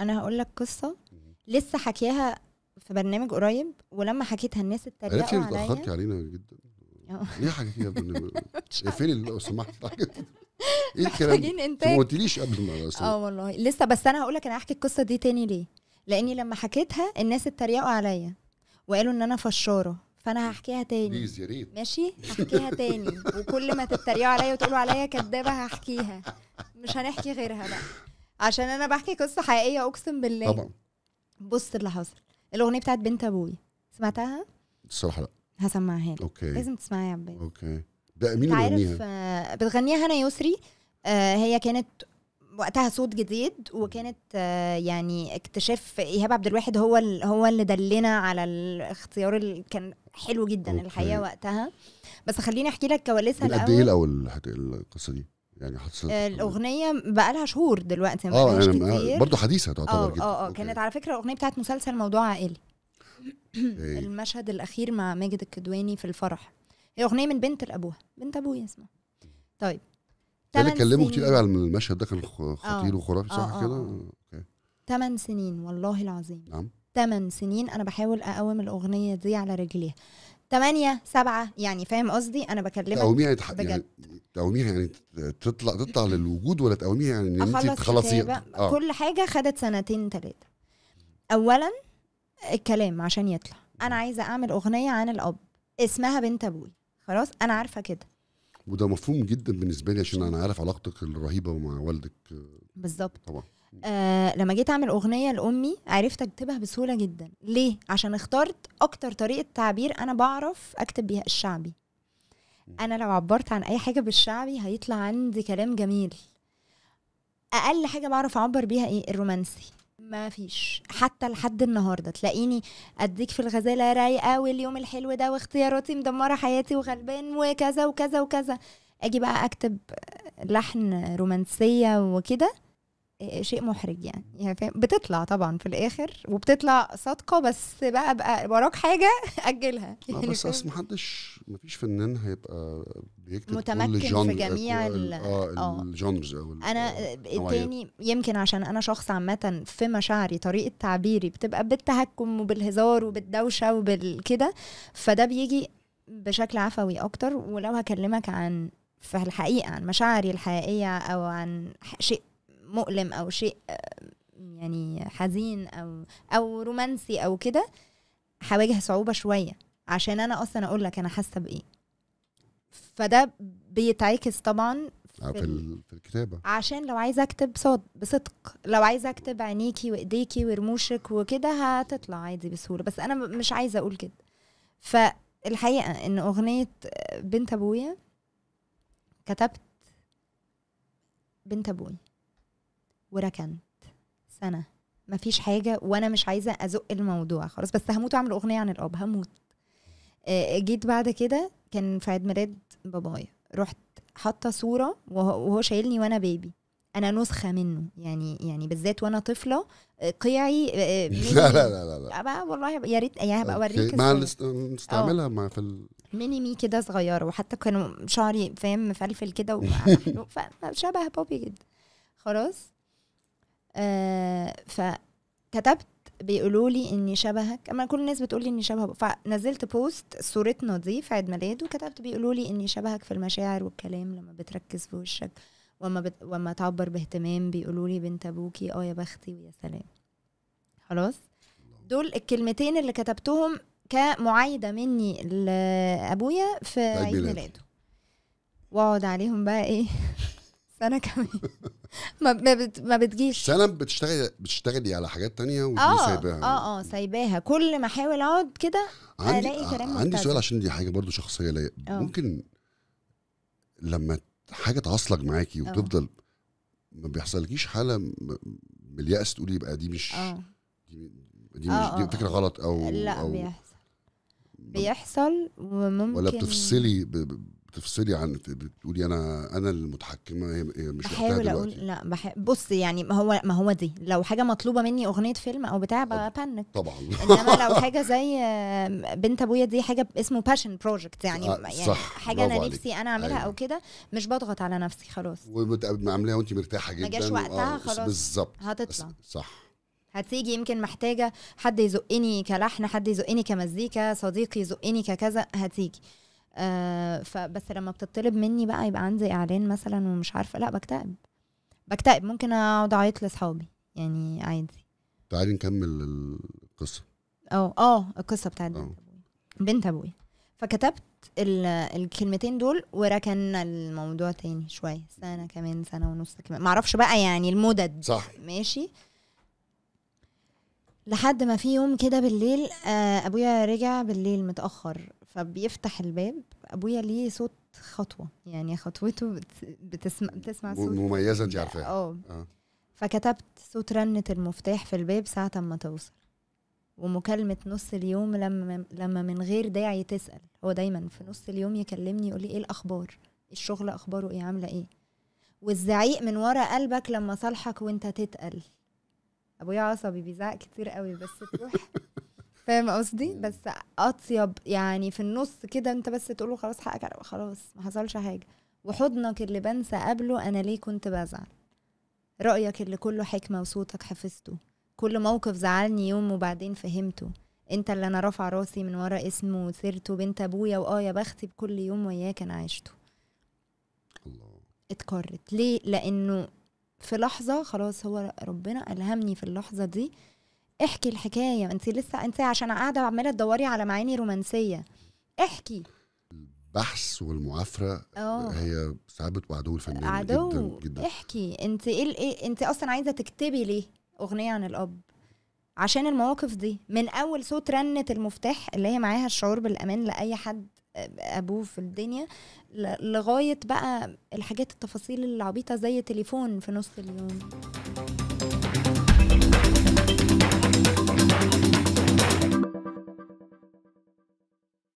انا هقول لك قصه لسه حكيها في برنامج قريب ولما حكيتها الناس اتريقوا عليا عرفتي اتاخرتي علينا جدا اه. ليه حكيتي يا برنامج فين لو سمحت طيب. ايه الكلام انت ما قلتليش قبل ما اه والله لسه بس انا هقول لك انا هحكي القصه دي تاني ليه لاني لما حكيتها الناس اتريقوا عليا وقالوا ان انا فشاره فانا هحكيها تاني بليز يا ريت ماشي هحكيها تاني وكل ما تتريقوا عليا وتقولوا عليا كدابه هحكيها مش هنحكي غيرها بقى عشان انا بحكي قصه حقيقيه اقسم بالله طبعا بص اللي حصل الاغنيه بتاعت بنت ابوي سمعتها الصراحه لا هسمعها لك اوكي لازم تسمعها يا عباد اوكي ده مين اللي آه، بتغنيها هنا يسري آه، هي كانت وقتها صوت جديد وكانت آه، يعني اكتشاف ايهاب عبد الواحد هو هو اللي دلنا على الاختيار اللي كان حلو جدا أوكي. الحقيقه وقتها بس خليني احكي لك كواليسها الاول قد ايه الاول القصه دي يعني آه، الاغنيه بقى لها شهور دلوقتي اه يعني برضه حديثه تعتبر جدا آه،, اه اه كانت على فكره الاغنيه بتاعت مسلسل موضوع عائلي إيه. المشهد الاخير مع ماجد الكدواني في الفرح هي اغنيه من بنت لابوها بنت ابويا اسمها طيب كان اتكلموا كتير قوي على المشهد ده كان خطير آه، وخرافي صح كده اوكي سنين والله العظيم نعم 8 سنين انا بحاول اقوم الاغنيه دي على رجليها 8 7 يعني فاهم قصدي انا بكلمك تقوميها يعني تقوميها يعني تطلع تطلع للوجود ولا تقوميها يعني ان انت تخلصيها آه. كل حاجه خدت سنتين ثلاثه اولا الكلام عشان يطلع انا عايزه اعمل اغنيه عن الاب اسمها بنت ابوي خلاص انا عارفه كده وده مفهوم جدا بالنسبه لي عشان انا عارف علاقتك الرهيبه مع والدك بالظبط طبعا آه لما جيت اعمل اغنيه لامي عرفت اكتبها بسهوله جدا ليه عشان اخترت اكتر طريقه تعبير انا بعرف اكتب بيها الشعبي انا لو عبرت عن اي حاجه بالشعبي هيطلع عندي كلام جميل اقل حاجه بعرف اعبر بيها ايه الرومانسي ما فيش حتى لحد النهارده تلاقيني اديك في الغزاله رايقه واليوم الحلو ده واختياراتي مدمره حياتي وغلبان وكذا وكذا وكذا اجي بقى اكتب لحن رومانسيه وكده شيء محرج يعني يعني بتطلع طبعا في الاخر وبتطلع صادقه بس بقى بقى وراك حاجه اجلها آه، يعني بس اصل محدش مفيش فنان هيبقى بيكتب متمكن كل في جميع اه, آه. الجانرز او انا آه، تاني يمكن عشان انا شخص عامه في مشاعري طريقه تعبيري بتبقى بالتهكم وبالهزار وبالدوشه وبالكده فده بيجي بشكل عفوي اكتر ولو هكلمك عن في الحقيقه عن مشاعري الحقيقيه او عن شيء مؤلم او شيء يعني حزين او او رومانسي او كده هواجه صعوبه شويه عشان انا اصلا اقول لك انا حاسه بايه فده بيتعكس طبعا في, في, الكتابه عشان لو عايزه اكتب صوت بصدق لو عايزه اكتب عينيكي وايديكي ورموشك وكده هتطلع عادي بسهوله بس انا مش عايزه اقول كده فالحقيقه ان اغنيه آه، بنت ابويا كتبت بنت ابويا وركنت سنه مفيش حاجه وانا مش عايزه ازق الموضوع خلاص بس هموت اعمل اغنيه عن الاب هموت آه، آه، جيت بعد كده كان في عيد ميلاد بابايا رحت حاطه صوره وهو شايلني وانا بيبي انا نسخه منه يعني يعني بالذات وانا طفله آه، قيعي لا لا لا لا بقى والله يا ريت يعني هبقى اوريك مع نستعملها مع في ال... ميني مي كده صغيره وحتى كانوا شعري فاهم مفلفل كده شبه فشبه بوبي جدا خلاص آه، فكتبت بيقولوا لي اني شبهك اما كل الناس بتقول لي اني شبهه فنزلت بوست صورتنا دي في عيد ميلاد وكتبت بيقولوا لي اني شبهك في المشاعر والكلام لما بتركز في وشك وما بت... وما تعبر باهتمام بيقولوا لي بنت ابوكي اه يا بختي ويا سلام خلاص دول الكلمتين اللي كتبتهم كمعايده مني لابويا في عيد ميلاده واقعد عليهم بقى ايه سنه كمان ما بت... ما بتجيش سنه بتشتغلي بتشتغلي على حاجات تانية اه سايباها اه اه سايباها كل ما احاول اقعد كده عندي الاقي كلام عندي سؤال عشان دي حاجه برضو شخصيه ليا آه. ممكن لما حاجه تعصلك معاكي آه. وتفضل ما بيحصلكيش حاله من اليأس تقولي يبقى دي مش أوه. دي, دي مش دي آه، فكره غلط او لا أو بيحصل بيحصل وممكن ولا بتفصلي ب... بتفصلي عن بتقولي انا انا المتحكمه هي مش بحاول اقول لا بح... بص يعني ما هو ما هو دي لو حاجه مطلوبه مني اغنيه فيلم او بتاع ببانك طبعا انما لو حاجه زي بنت ابويا دي حاجه اسمه باشن بروجكت يعني, آه، يعني صح. حاجه انا نفسي انا اعملها أيوة. او كده مش بضغط على نفسي خلاص وعاملاها وانت مرتاحه جدا ما جاش وقتها آه، خلاص بالظبط هتطلع صح هتيجي يمكن محتاجه حد يزقني كلحن حد يزقني كمزيكا صديقي يزقني ككذا هتيجي آه فبس لما بتطلب مني بقى يبقى عندي اعلان مثلا ومش عارفه لا بكتئب بكتئب ممكن اقعد اعيط لاصحابي يعني عادي تعالي نكمل القصه اه اه القصه بتاعت آه. بنت ابوي بنت ابوي فكتبت الكلمتين دول وركنا الموضوع تاني شويه سنه كمان سنه ونص كمان معرفش بقى يعني المدد صح ماشي لحد ما في يوم كده بالليل آه، ابويا رجع بالليل متاخر فبيفتح الباب ابويا ليه صوت خطوه يعني خطوته بتسمع بتسمع صوت مميزه انت عارفاها آه. اه فكتبت صوت رنه المفتاح في الباب ساعه ما توصل ومكالمة نص اليوم لما لما من غير داعي تسأل هو دايما في نص اليوم يكلمني يقول لي ايه الأخبار الشغل أخباره ايه عاملة ايه والزعيق من ورا قلبك لما صالحك وانت تتقل ابويا عصبي بيزعق كتير قوي بس تروح فاهم قصدي بس اطيب يعني في النص كده انت بس تقوله خلاص حقك خلاص ما حصلش حاجه وحضنك اللي بنسى قبله انا ليه كنت بزعل رايك اللي كله حكمه وصوتك حفظته كل موقف زعلني يوم وبعدين فهمته انت اللي انا رافع راسي من ورا اسمه وسيرته بنت ابويا واه يا بختي بكل يوم وياك انا عشته الله اتكرت ليه لانه في لحظه خلاص هو ربنا الهمني في اللحظه دي احكي الحكايه انت لسه انت عشان قاعده عماله تدوري على معاني رومانسيه احكي البحث والمعافره آه. هي ثابت وعدو الفنان جدا, جدا. احكي انت ايه, إيه انت اصلا عايزه تكتبي ليه اغنيه عن الاب عشان المواقف دي من اول صوت رنه المفتاح اللي هي معاها الشعور بالامان لاي حد ابوه في الدنيا لغايه بقى الحاجات التفاصيل العبيطه زي تليفون في نص اليوم